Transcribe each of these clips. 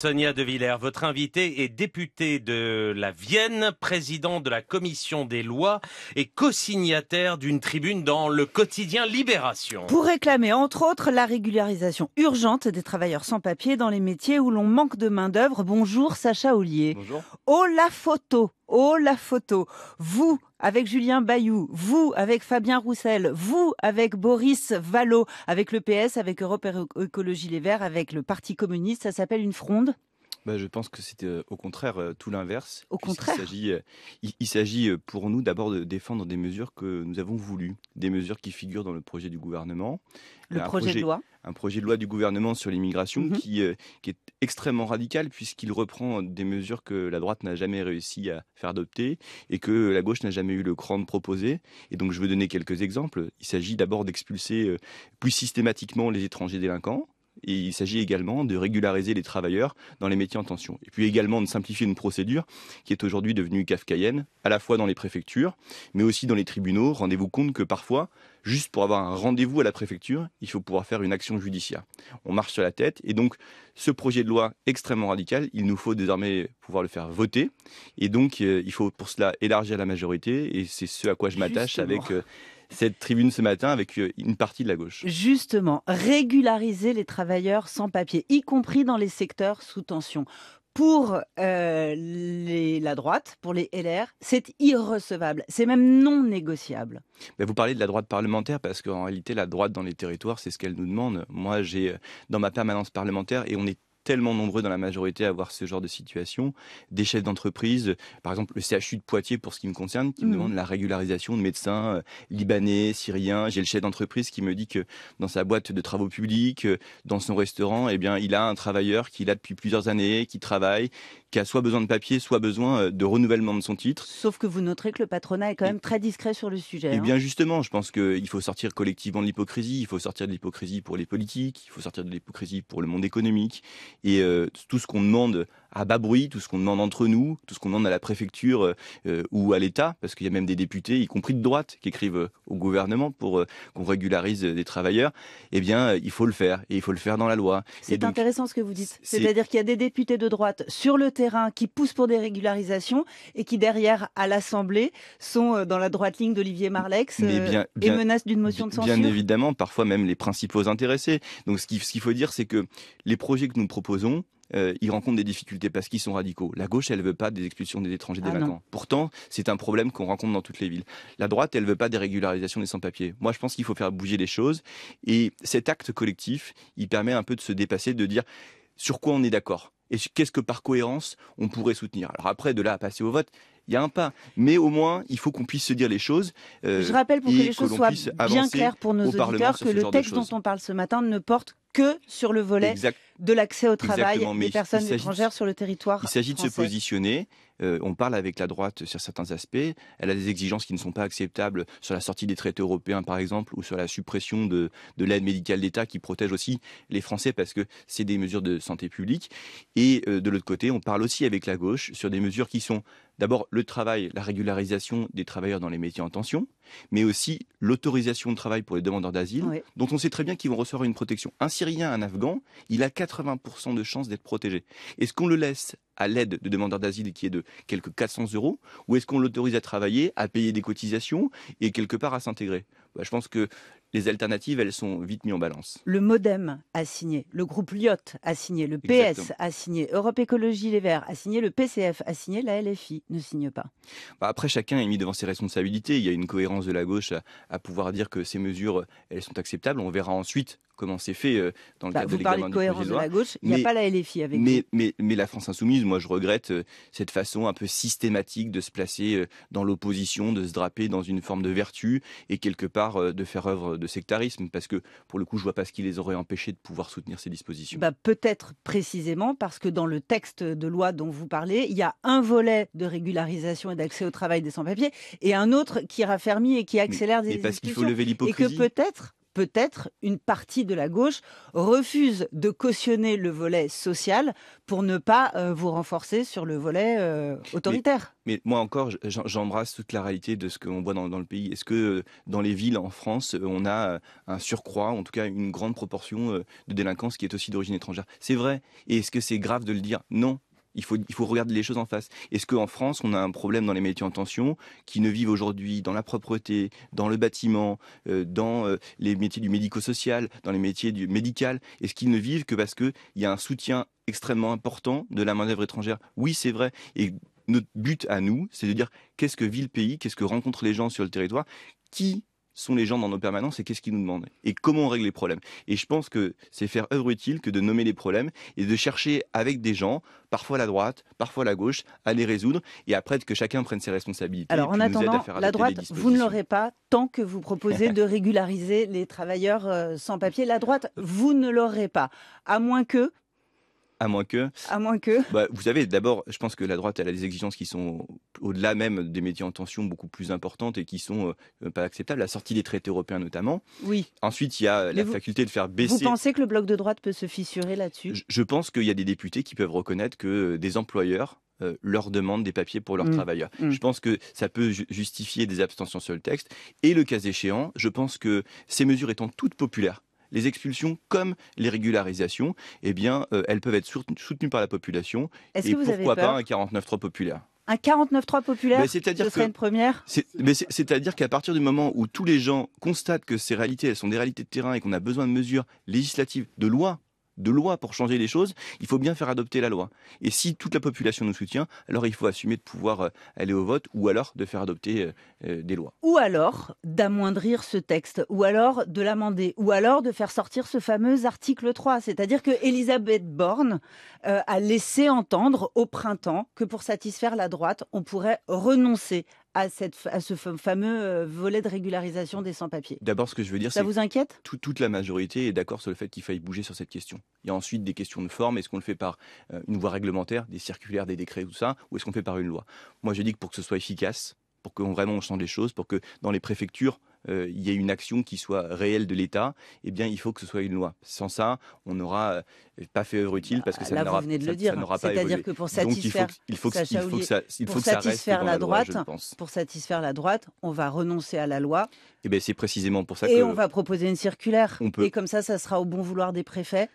Sonia De Villers, votre invité est députée de la Vienne, président de la commission des lois et co-signataire d'une tribune dans le quotidien Libération. Pour réclamer entre autres la régularisation urgente des travailleurs sans papier dans les métiers où l'on manque de main-d'œuvre. Bonjour Sacha Ollier. Bonjour. Oh la photo Oh la photo Vous avec Julien Bayou, vous avec Fabien Roussel, vous avec Boris Vallot, avec le PS, avec Europe Écologie Les Verts, avec le Parti communiste, ça s'appelle une fronde bah, je pense que c'est euh, au contraire euh, tout l'inverse. Au contraire. Euh, il s'agit, pour nous d'abord de défendre des mesures que nous avons voulues, des mesures qui figurent dans le projet du gouvernement. Le projet, de loi. Un projet de loi du gouvernement sur l'immigration mm-hmm. qui, est extrêmement radical puisqu'il reprend des mesures que la droite n'a jamais réussi à faire adopter et que la gauche n'a jamais eu le cran de proposer. Et donc je veux donner quelques exemples. Il s'agit d'abord d'expulser plus systématiquement les étrangers délinquants. Et il s'agit également de régulariser les travailleurs dans les métiers en tension. Et puis également de simplifier une procédure qui est aujourd'hui devenue kafkaïenne, à la fois dans les préfectures, mais aussi dans les tribunaux. Rendez-vous compte que parfois, juste pour avoir un rendez-vous à la préfecture, il faut pouvoir faire une action judiciaire. On marche sur la tête. Et donc, ce projet de loi extrêmement radical, il nous faut désormais pouvoir le faire voter. Et donc, euh, il faut pour cela élargir la majorité. Et c'est ce à quoi je m'attache avec... Euh, cette tribune ce matin avec euh, une partie de la gauche. Justement, régulariser les travailleurs sans papier, y compris dans les secteurs sous tension pour euh, la droite, pour les LR, c'est irrecevable, c'est même non négociable. Ben, vous parlez de la droite parlementaire parce qu'en réalité, la droite dans les territoires, c'est ce qu'elle nous demande. Moi, j'ai euh, dans ma permanence parlementaire, et on est tellement nombreux dans la majorité à avoir ce genre de situation. Des chefs d'entreprise, par exemple le CHU de Poitiers pour ce qui me concerne, qui me mmh. demande la régularisation de médecins euh, libanais, syriens. J'ai le chef d'entreprise qui me dit que dans sa boîte de travaux publics, euh, dans son restaurant, et eh bien, il a un travailleur qu'il a depuis plusieurs années, qui travaille, qui a soit besoin de papier, soit besoin euh, de renouvellement de son titre. Sauf que vous noterez que le patronat est quand même très discret sur le sujet. Eh hein. bien justement, je pense qu'il faut sortir collectivement de l'hypocrisie, il faut sortir de l'hypocrisie pour les politiques, il faut sortir de l'hypocrisie pour le monde économique, et euh, tout ce qu'on demande à bas bruit, tout ce qu'on demande entre nous, tout ce qu'on demande à la préfecture euh, euh, ou à l'État, parce qu'il y a même des députés, y compris de droite, qui écrivent au gouvernement pour qu'on régularise des travailleurs, eh bien, il faut le faire. Et il faut le faire dans la loi. C'est intéressant ce que vous dites. C'est-à-dire qu'il y a des députés de droite sur le terrain qui poussent pour des régularisations et qui, derrière, à l'Assemblée, sont dans la droite ligne d'Olivier Marlex et menacent d'une motion de censure. Bien évidemment, parfois même les principaux intéressés. Donc, ce qu'il faut dire, c'est que les projets que nous proposons, euh, ils rencontrent des difficultés parce qu'ils sont radicaux. La gauche, elle veut pas des expulsions des étrangers délinquants. Ah Pourtant, c'est un problème qu'on rencontre dans toutes les villes. La droite, elle veut pas des régularisations des sans-papiers. Moi, je pense qu'il faut faire bouger les choses. Et cet acte collectif, il permet un peu de se dépasser, de dire sur quoi on est d'accord et qu'est-ce que par cohérence on pourrait soutenir. Alors après, de là à passer au vote, il y a un pas. Mais au moins, il faut qu'on puisse se dire les choses. Euh, Je rappelle pour que les choses soient bien claires pour nos auditeurs que le texte dont on parle ce matin ne porte que sur le volet de l'accès au travail des personnes étrangères sur le territoire. Il s'agit de se positionner. Euh, on parle avec la droite sur certains aspects. Elle a des exigences qui ne sont pas acceptables sur la sortie des traités européens, par exemple, ou sur la suppression de, l'aide médicale d'État qui protège aussi les Français parce que c'est des mesures de santé publique. Et euh, de l'autre côté, on parle aussi avec la gauche sur des mesures qui sont d'abord le travail, la régularisation des travailleurs dans les métiers en tension, mais aussi l'autorisation de travail pour les demandeurs d'asile, dont on sait très bien qu'ils vont recevoir une protection. Un Syrien, un Afghan, il a 80% de chances d'être protégé. Est-ce qu'on le laisse à l'aide de demandeurs d'asile qui est de quelques 400 euros, ou est-ce qu'on l'autorise à travailler, à payer des cotisations et quelque part à s'intégrer bah, Je pense que les alternatives, elles sont vite mises en balance. Le Modem a signé, le groupe Lyot a signé, le PS a signé, Europe Écologie Les Verts a signé, le PCF a signé, la LFI ne signe pas. Bah, après, chacun est mis devant ses responsabilités. Il y a une cohérence de la gauche à, pouvoir dire que ces mesures, elles sont acceptables. On verra ensuite comment c'est fait euh, dans le bah, cadre vous de parlez de cohérence de, la gauche, il n'y a pas la LFI avec mais, mais, mais, la France insoumise, moi je regrette euh, cette façon un peu systématique de se placer euh, dans l'opposition, de se draper dans une forme de vertu et quelque part de faire œuvre de sectarisme, parce que pour le coup, je vois pas ce qui les aurait empêchés de pouvoir soutenir ces dispositions. Bah, Peut-être précisément parce que dans le texte de loi dont vous parlez, il y a un volet de régularisation et d'accès au travail des sans-papiers et un autre qui raffermit et qui accélère des des Et parce qu'il faut lever l'hypocrisie. Et que peut-être peut-être une partie de la gauche refuse de cautionner le volet social pour ne pas euh, vous renforcer sur le volet euh, autoritaire. Mais, moi encore, j'embrasse toute la réalité de ce qu'on voit dans, dans, le pays. Est-ce que euh, dans les villes en France, on a un surcroît, en tout cas une grande proportion de délinquance qui est aussi d'origine étrangère C'est vrai. Et est-ce que c'est grave de le dire Non, il faut, il faut regarder les choses en face. Est-ce qu'en France, on a un problème dans les métiers en tension qui ne vivent aujourd'hui dans la propreté, dans le bâtiment, euh, dans euh, les métiers du médico-social, dans les métiers du médical Est-ce qu'ils ne vivent que parce qu'il y a un soutien extrêmement important de la main-d'œuvre étrangère Oui, c'est vrai. Et notre but à nous, c'est de dire qu'est-ce que vit le pays, qu'est-ce que rencontrent les gens sur le territoire, qui sont les gens dans nos permanences et qu'est-ce qu'ils nous demandent et comment on règle les problèmes. Et je pense que c'est faire œuvre utile que de nommer les problèmes et de chercher avec des gens, parfois la droite, parfois la gauche, à les résoudre et après que chacun prenne ses responsabilités. Alors en attendant, la droite, vous ne l'aurez pas tant que vous proposez de régulariser les travailleurs euh, sans papier. La droite, vous ne l'aurez pas, à moins que à moins que. À moins que. Bah, vous savez, d'abord, je pense que la droite, elle a des exigences qui sont au-delà même des médias en tension beaucoup plus importantes et qui sont euh, pas acceptables. La sortie des traités européens, notamment. Oui. Ensuite, il y a la faculté de faire baisser. Vous pensez que le bloc de droite peut se fissurer là-dessus je, pense qu'il y a des députés qui peuvent reconnaître que euh, des employeurs euh, leur demandent des papiers pour leurs mmh. travailleurs. Mmh. Je pense que ça peut justifier des abstentions sur le texte. Et le cas échéant, je pense que ces mesures étant toutes populaires, les expulsions comme les régularisations, eh bien, euh, elles peuvent être soutenues par la population. Et pourquoi pas un 49-3 populaire un 49-3 populaire, ben, cest à serait une première ben, C'est-à-dire qu'à partir du moment où tous les gens constatent que ces réalités, sont des réalités de terrain et qu'on a besoin de mesures législatives, de lois de loi pour changer les choses, il faut bien faire adopter la loi. Et si toute la population nous soutient, alors il faut assumer de pouvoir euh, aller au vote ou alors de faire adopter euh, euh, des lois. Ou alors d'amoindrir ce texte, ou alors de l'amender, ou alors de faire sortir ce fameux article 3. C'est-à-dire que Elisabeth Borne a laissé entendre au printemps que pour satisfaire la droite, on pourrait renoncer à, cette, à ce fameux euh, volet de régularisation des sans-papiers. D'abord, ce que je veux dire, ça vous inquiète Toute la majorité est d'accord sur le fait qu'il faille bouger sur cette question. Il y a ensuite des questions de forme. Est-ce qu'on le fait par euh, une voie réglementaire, des circulaires, des décrets, tout ça, ou est-ce qu'on le fait par une loi Moi, je dis que pour que ce soit efficace, pour qu'on vraiment on change les choses, pour que dans les préfectures, euh, il y ait une action qui soit réelle de l'État, eh bien, il faut que ce soit une loi. Sans ça, on n'aura euh, pas fait œuvre utile parce que ça n'aura pas C'est-à-dire que pour satisfaire, il faut faut que, la, droite, pour satisfaire la droite, on va renoncer à la loi. Eh ben, c'est précisément pour ça. Et on va proposer une circulaire. Et comme ça, ça sera au bon vouloir des préfets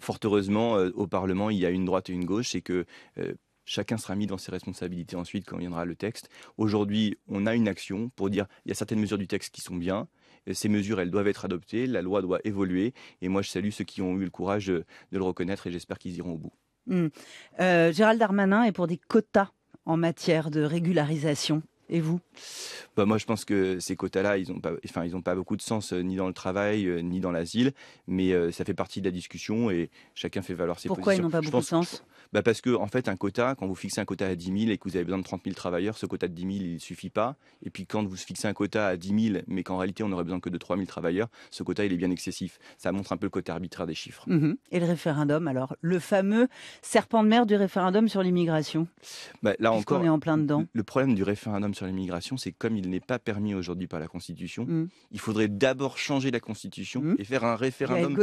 fort heureusement, euh, au Parlement, il y a une droite et une gauche, et que Chacun sera mis dans ses responsabilités ensuite quand viendra le texte. Aujourd'hui, on a une action pour dire il y a certaines mesures du texte qui sont bien, ces mesures, elles doivent être adoptées, la loi doit évoluer, et moi je salue ceux qui ont eu le courage euh, de, le reconnaître et j'espère qu'ils iront au bout. Hmm. Euh, Gérald Darmanin est pour des quotas en matière de régularisation et vous bah Moi, je pense que ces quotas-là, ils n'ont pas, enfin, ils pas beaucoup de sens, euh, ni dans le travail, euh, ni dans l'asile, mais euh, ça fait partie de la discussion et chacun fait valoir ses Pourquoi positions. Pourquoi ils n'ont pas beaucoup de sens bah Parce que, en fait, un quota, quand vous fixez un quota à 10 000 et que vous avez besoin de 30 000 travailleurs, ce quota de 10 000, il ne suffit pas. Et puis, quand vous fixez un quota à 10 000, mais qu'en réalité, on aurait besoin que de 3 000 travailleurs, ce quota, il est bien excessif. Ça montre un peu le côté arbitraire des chiffres. Mhm. Et le référendum, alors Le fameux serpent de mer du référendum sur l'immigration bah, Là encore, on est en plein dedans. Le problème du référendum sur l'immigration, c'est comme il n'est pas permis aujourd'hui par la Constitution, mm. il faudrait d'abord changer la Constitution mm. et faire un référendum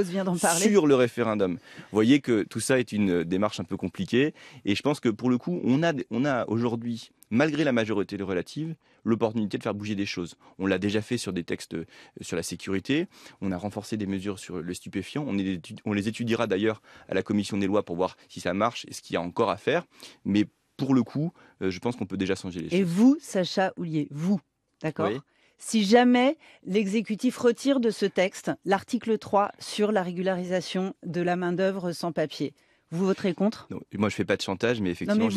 sur le référendum. Vous voyez que tout ça est une démarche un peu compliquée et je pense que pour le coup, on a, on a aujourd'hui malgré la majorité relative, l'opportunité de faire bouger des choses. On l'a déjà fait sur des textes euh, sur la sécurité, on a renforcé des mesures sur le stupéfiant, on, on les étudiera d'ailleurs à la commission des lois pour voir si ça marche et ce qu'il y a encore à faire, mais pour le coup, euh, je pense qu'on peut déjà changer les choses. Et vous, Sacha Oulier, vous, d'accord Si jamais l'exécutif retire de ce texte l'article 3 sur la régularisation de la main-d'œuvre sans papier, vous voterez contre Moi, je fais pas de chantage, mais effectivement, je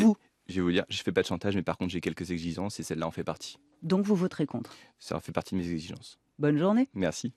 vais vous dire, je fais pas de chantage, mais par contre, j'ai quelques exigences et celle-là en fait partie. Donc, vous voterez contre Ça en fait partie de mes exigences. Bonne journée. Merci.